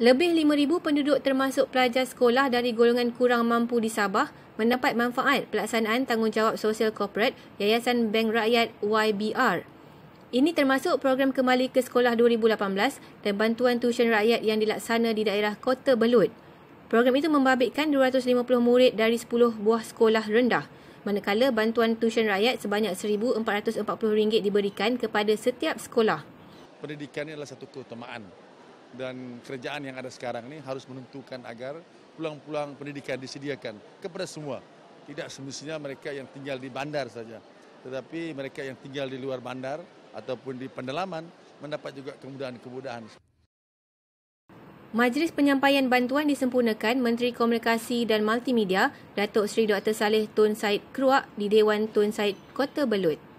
lebih 5,000 penduduk termasuk pelajar sekolah dari golongan kurang mampu di Sabah mendapat manfaat pelaksanaan tanggungjawab sosial korporat Yayasan Bank Rakyat YBR. Ini termasuk program kembali ke sekolah 2018 dan bantuan tuition rakyat yang dilaksana di daerah Kota Belud. Program itu membabitkan 250 murid dari 10 buah sekolah rendah. Manakala bantuan tuition rakyat sebanyak RM1,440 diberikan kepada setiap sekolah. Pendidikan ini adalah satu keutamaan dan kerajaan yang ada sekarang ini harus menentukan agar pulang-pulang pendidikan disediakan kepada semua. Tidak semestinya mereka yang tinggal di bandar saja, tetapi mereka yang tinggal di luar bandar ataupun di pendalaman mendapat juga kemudahan-kemudahan. Majlis penyampaian bantuan disempurnakan Menteri Komunikasi dan Multimedia Datuk Seri Dr. Saleh Tun Said Kruak di Dewan Tun Said Kota Belut.